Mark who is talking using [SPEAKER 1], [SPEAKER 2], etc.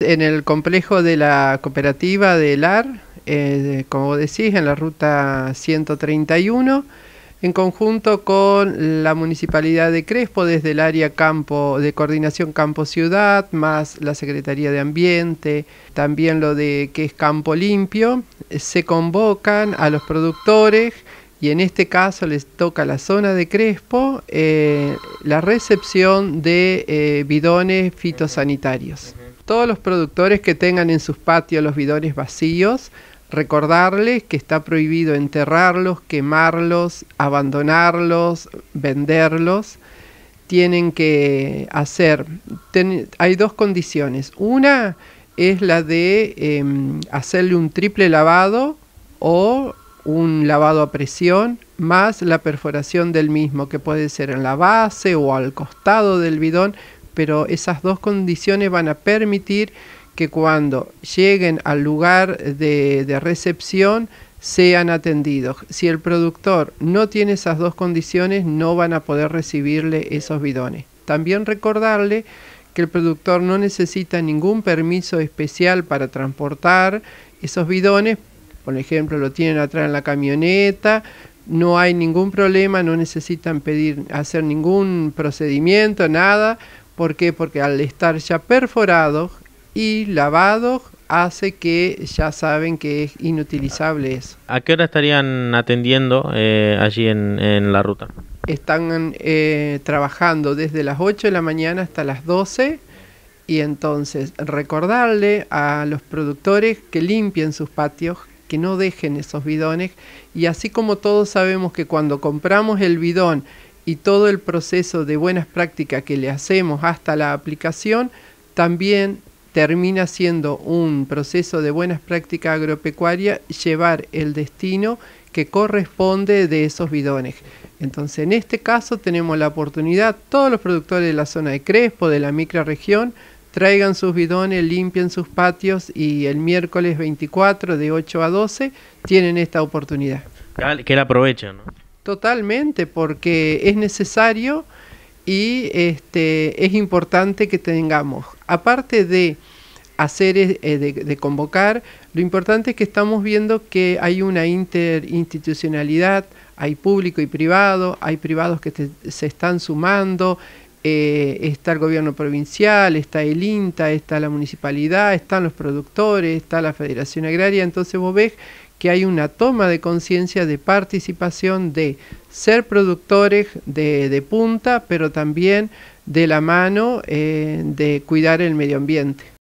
[SPEAKER 1] en el complejo de la cooperativa de AR, eh, como decís, en la ruta 131, en conjunto con la municipalidad de Crespo desde el área campo de coordinación campo ciudad, más la Secretaría de Ambiente, también lo de que es campo limpio, se convocan a los productores y en este caso les toca la zona de Crespo eh, la recepción de eh, bidones fitosanitarios todos los productores que tengan en sus patios los bidones vacíos, recordarles que está prohibido enterrarlos, quemarlos, abandonarlos, venderlos. Tienen que hacer, hay dos condiciones. Una es la de em, hacerle un triple lavado o un lavado a presión más la perforación del mismo, que puede ser en la base o al costado del bidón, pero esas dos condiciones van a permitir que cuando lleguen al lugar de, recepción sean atendidos. Si el productor no tiene esas dos condiciones, no van a poder recibirle esos bidones. También recordarle que el productor no necesita ningún permiso especial para transportar esos bidones. Por ejemplo, lo tienen atrás en la camioneta, no hay ningún problema, no necesitan pedir, hacer ningún procedimiento, nada, ¿Por qué? Porque al estar ya perforados y lavados hace que ya saben que es inutilizable eso. ¿A qué hora estarían atendiendo eh, allí en, la ruta? Están eh, trabajando desde las 8 de la mañana hasta las 12 y entonces recordarle a los productores que limpien sus patios, que no dejen esos bidones y así como todos sabemos que cuando compramos el bidón y todo el proceso de buenas prácticas que le hacemos hasta la aplicación también termina siendo un proceso de buenas prácticas agropecuarias llevar el destino que corresponde de esos bidones. Entonces, en este caso tenemos la oportunidad, todos los productores de la zona de Crespo, de la microrregión, traigan sus bidones, limpien sus patios y el miércoles 24 de 8 a 12 tienen esta oportunidad. Que la aprovechen. Totalmente, porque es necesario y este, es importante que tengamos, aparte de hacer, eh, de, convocar, lo importante es que estamos viendo que hay una interinstitucionalidad, hay público y privado, hay privados que se están sumando, eh, está el gobierno provincial, está el INTA, está la municipalidad, están los productores, está la Federación Agraria, entonces vos ves que hay una toma de conciencia de participación de ser productores de, de, punta, pero también de la mano eh, de cuidar el medio ambiente.